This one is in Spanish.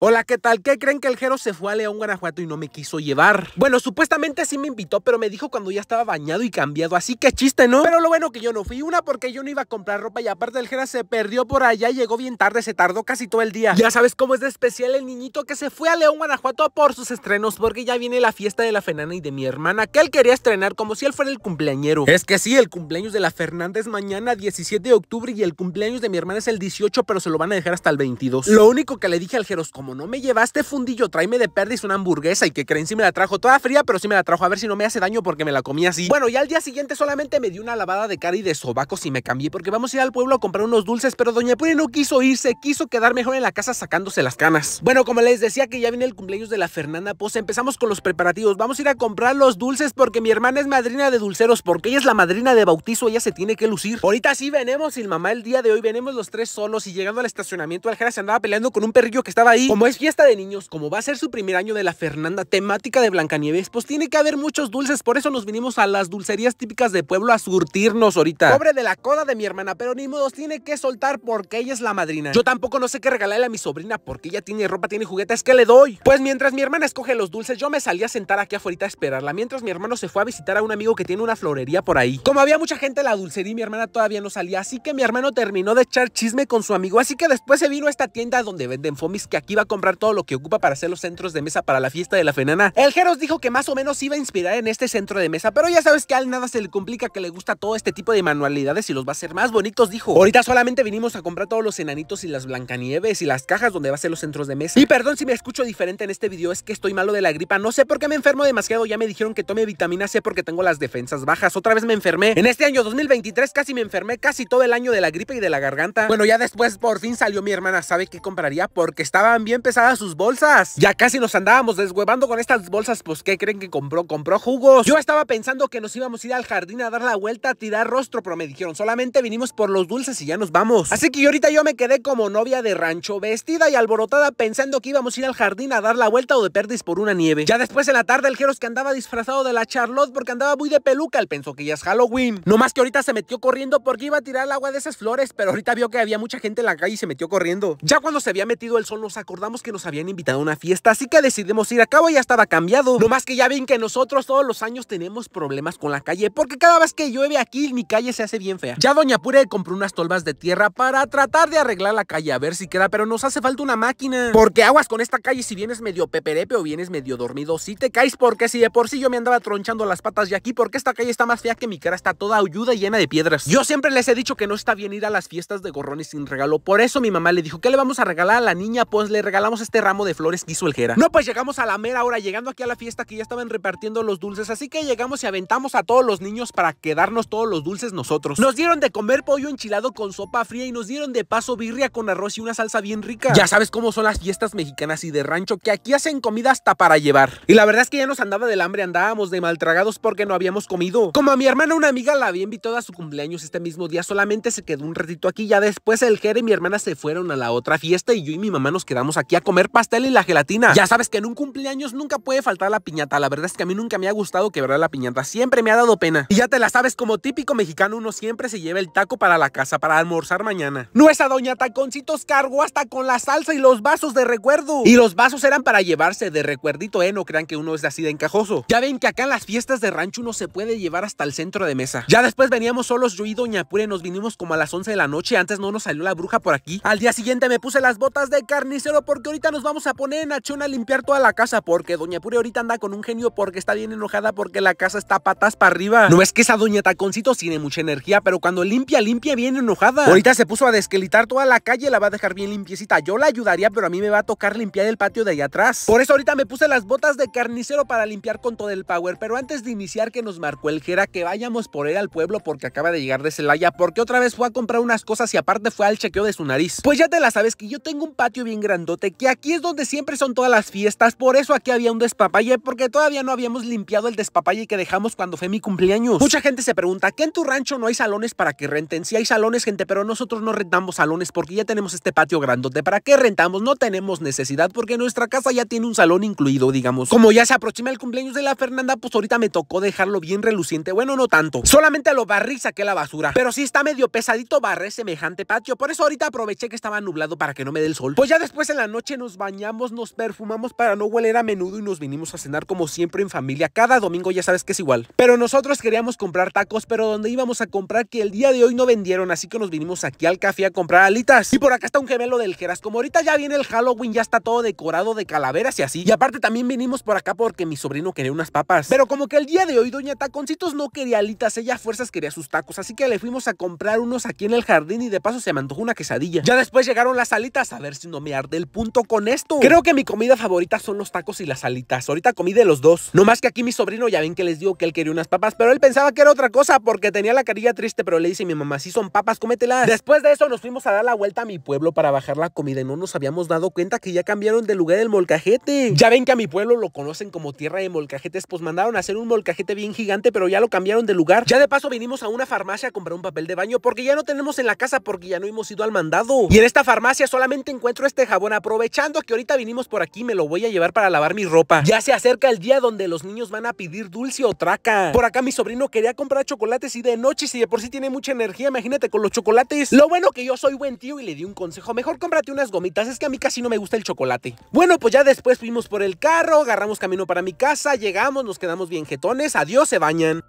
Hola, ¿qué tal? ¿Qué creen que el Jero se fue a León, Guanajuato y no me quiso llevar? Bueno, supuestamente sí me invitó, pero me dijo cuando ya estaba bañado y cambiado, así que chiste, ¿no? Pero lo bueno que yo no fui, una porque yo no iba a comprar ropa y aparte el Jero se perdió por allá llegó bien tarde, se tardó casi todo el día. Ya sabes cómo es de especial el niñito que se fue a León, Guanajuato por sus estrenos, porque ya viene la fiesta de la Fernanda y de mi hermana, que él quería estrenar como si él fuera el cumpleañero. Es que sí, el cumpleaños de la Fernanda es mañana 17 de octubre y el cumpleaños de mi hermana es el 18, pero se lo van a dejar hasta el 22. Lo único que le dije al Jero es como no me llevaste fundillo, tráeme de perdiz una hamburguesa y que creen si sí me la trajo toda fría, pero sí me la trajo a ver si no me hace daño porque me la comí así. Bueno, y al día siguiente solamente me di una lavada de cara y de sobacos y me cambié porque vamos a ir al pueblo a comprar unos dulces, pero doña Puri no quiso irse, quiso quedar mejor en la casa sacándose las canas. Bueno, como les decía que ya viene el cumpleaños de la Fernanda, pues empezamos con los preparativos. Vamos a ir a comprar los dulces porque mi hermana es madrina de dulceros, porque ella es la madrina de bautizo, ella se tiene que lucir. Ahorita sí venemos y mamá el día de hoy, venimos los tres solos y llegando al estacionamiento, Aljara se andaba peleando con un perrillo que estaba ahí. Como es fiesta de niños, como va a ser su primer año de la Fernanda temática de Blancanieves, pues tiene que haber muchos dulces, por eso nos vinimos a las dulcerías típicas de pueblo a surtirnos ahorita. Pobre de la coda de mi hermana, pero ni modos tiene que soltar porque ella es la madrina. Yo tampoco no sé qué regalarle a mi sobrina porque ella tiene ropa, tiene juguetes, ¿qué le doy? Pues mientras mi hermana escoge los dulces, yo me salí a sentar aquí afuera a esperarla, mientras mi hermano se fue a visitar a un amigo que tiene una florería por ahí. Como había mucha gente en la dulcería, mi hermana todavía no salía, así que mi hermano terminó de echar chisme con su amigo, así que después se vino a esta tienda donde venden fomis que aquí va comprar todo lo que ocupa para hacer los centros de mesa para la fiesta de la fenana. El Jeros dijo que más o menos iba a inspirar en este centro de mesa, pero ya sabes que al nada se le complica que le gusta todo este tipo de manualidades y los va a hacer más bonitos, dijo. Ahorita solamente vinimos a comprar todos los enanitos y las blancanieves y las cajas donde va a ser los centros de mesa. Y perdón si me escucho diferente en este video, es que estoy malo de la gripa, no sé por qué me enfermo demasiado, ya me dijeron que tome vitamina C porque tengo las defensas bajas, otra vez me enfermé. En este año 2023 casi me enfermé casi todo el año de la gripa y de la garganta. Bueno, ya después por fin salió mi hermana, ¿sabe qué compraría? Porque estaban bien bien sus bolsas. Ya casi nos andábamos deshuevando con estas bolsas, pues ¿qué creen que compró? Compró jugos. Yo estaba pensando que nos íbamos a ir al jardín a dar la vuelta, a tirar rostro, pero me dijeron, solamente vinimos por los dulces y ya nos vamos. Así que ahorita yo me quedé como novia de rancho, vestida y alborotada pensando que íbamos a ir al jardín a dar la vuelta o de perdiz por una nieve. Ya después en la tarde el Jeros que andaba disfrazado de la Charlotte porque andaba muy de peluca, él pensó que ya es Halloween. No más que ahorita se metió corriendo porque iba a tirar el agua de esas flores, pero ahorita vio que había mucha gente en la calle y se metió corriendo. Ya cuando se había metido el sol nos acordamos que nos habían invitado a una fiesta, así que decidimos ir a cabo, ya estaba cambiado. No más que ya ven que nosotros todos los años tenemos problemas con la calle, porque cada vez que llueve aquí, mi calle se hace bien fea. Ya Doña Pure compró unas tolvas de tierra para tratar de arreglar la calle, a ver si queda, pero nos hace falta una máquina. Porque aguas con esta calle si vienes medio peperepe o vienes medio dormido, si te caes, porque si de por sí yo me andaba tronchando las patas de aquí, porque esta calle está más fea que mi cara está toda ayuda y llena de piedras. Yo siempre les he dicho que no está bien ir a las fiestas de gorrones sin regalo, por eso mi mamá le dijo, ¿qué le vamos a regalar a la niña? Pues le regalamos regalamos este ramo de flores que hizo el Jera. No, pues llegamos a la mera hora, llegando aquí a la fiesta que ya estaban repartiendo los dulces, así que llegamos y aventamos a todos los niños para quedarnos todos los dulces nosotros. Nos dieron de comer pollo enchilado con sopa fría y nos dieron de paso birria con arroz y una salsa bien rica. Ya sabes cómo son las fiestas mexicanas y de rancho, que aquí hacen comida hasta para llevar. Y la verdad es que ya nos andaba del hambre, andábamos de maltragados porque no habíamos comido. Como a mi hermana una amiga la había invitado a su cumpleaños este mismo día, solamente se quedó un ratito aquí, ya después el Jera y mi hermana se fueron a la otra fiesta y yo y mi mamá nos quedamos aquí aquí a comer pastel y la gelatina. Ya sabes que en un cumpleaños nunca puede faltar la piñata. La verdad es que a mí nunca me ha gustado quebrar la piñata. Siempre me ha dado pena. Y ya te la sabes, como típico mexicano, uno siempre se lleva el taco para la casa para almorzar mañana. Nuestra doña Taconcitos cargó hasta con la salsa y los vasos de recuerdo. Y los vasos eran para llevarse de recuerdito, ¿eh? No crean que uno es así de encajoso. Ya ven que acá en las fiestas de rancho uno se puede llevar hasta el centro de mesa. Ya después veníamos solos yo y doña Pure. Nos vinimos como a las 11 de la noche. Antes no nos salió la bruja por aquí. Al día siguiente me puse las botas de carnicero por porque ahorita nos vamos a poner en acción a limpiar toda la casa, porque Doña Puri ahorita anda con un genio porque está bien enojada porque la casa está patas para arriba. No es que esa Doña Taconcito tiene mucha energía, pero cuando limpia, limpia bien enojada. Ahorita se puso a desquelitar toda la calle, la va a dejar bien limpiecita. Yo la ayudaría, pero a mí me va a tocar limpiar el patio de allá atrás. Por eso ahorita me puse las botas de carnicero para limpiar con todo el power, pero antes de iniciar que nos marcó el Jera que vayamos por él al pueblo porque acaba de llegar de Celaya, porque otra vez fue a comprar unas cosas y aparte fue al chequeo de su nariz. Pues ya te la sabes que yo tengo un patio bien grandote que aquí es donde siempre son todas las fiestas, por eso aquí había un despapalle, porque todavía no habíamos limpiado el despapalle que dejamos cuando fue mi cumpleaños. Mucha gente se pregunta, ¿que en tu rancho no hay salones para que renten? si hay salones, gente, pero nosotros no rentamos salones porque ya tenemos este patio grandote. ¿Para qué rentamos? No tenemos necesidad porque nuestra casa ya tiene un salón incluido, digamos. Como ya se aproxima el cumpleaños de la Fernanda, pues ahorita me tocó dejarlo bien reluciente. Bueno, no tanto. Solamente lo barré y saqué la basura. Pero si está medio pesadito barré semejante patio. Por eso ahorita aproveché que estaba nublado para que no me dé el sol. Pues ya después en la noche nos bañamos, nos perfumamos para no hueler a menudo y nos vinimos a cenar como siempre en familia. Cada domingo ya sabes que es igual. Pero nosotros queríamos comprar tacos, pero donde íbamos a comprar que el día de hoy no vendieron, así que nos vinimos aquí al café a comprar alitas. Y por acá está un gemelo del Geras. Como ahorita ya viene el Halloween, ya está todo decorado de calaveras y así. Y aparte también vinimos por acá porque mi sobrino quería unas papas. Pero como que el día de hoy Doña Taconcitos no quería alitas, ella a fuerzas quería sus tacos, así que le fuimos a comprar unos aquí en el jardín y de paso se me una quesadilla. Ya después llegaron las alitas, a ver si no me arde el con esto. Creo que mi comida favorita son los tacos y las alitas. Ahorita comí de los dos. No más que aquí mi sobrino, ya ven que les digo que él quería unas papas, pero él pensaba que era otra cosa porque tenía la carilla triste, pero le dice mi mamá, si sí son papas, cómetelas. Después de eso nos fuimos a dar la vuelta a mi pueblo para bajar la comida y no nos habíamos dado cuenta que ya cambiaron de lugar el molcajete. Ya ven que a mi pueblo lo conocen como tierra de molcajetes, pues mandaron a hacer un molcajete bien gigante, pero ya lo cambiaron de lugar. Ya de paso vinimos a una farmacia a comprar un papel de baño porque ya no tenemos en la casa porque ya no hemos ido al mandado. Y en esta farmacia solamente encuentro este jabón a aprovechando que ahorita vinimos por aquí, me lo voy a llevar para lavar mi ropa. Ya se acerca el día donde los niños van a pedir dulce o traca. Por acá mi sobrino quería comprar chocolates y de noche, si de por sí tiene mucha energía, imagínate con los chocolates. Lo bueno que yo soy buen tío y le di un consejo. Mejor cómprate unas gomitas, es que a mí casi no me gusta el chocolate. Bueno, pues ya después fuimos por el carro, agarramos camino para mi casa, llegamos, nos quedamos bien jetones, adiós, se bañan.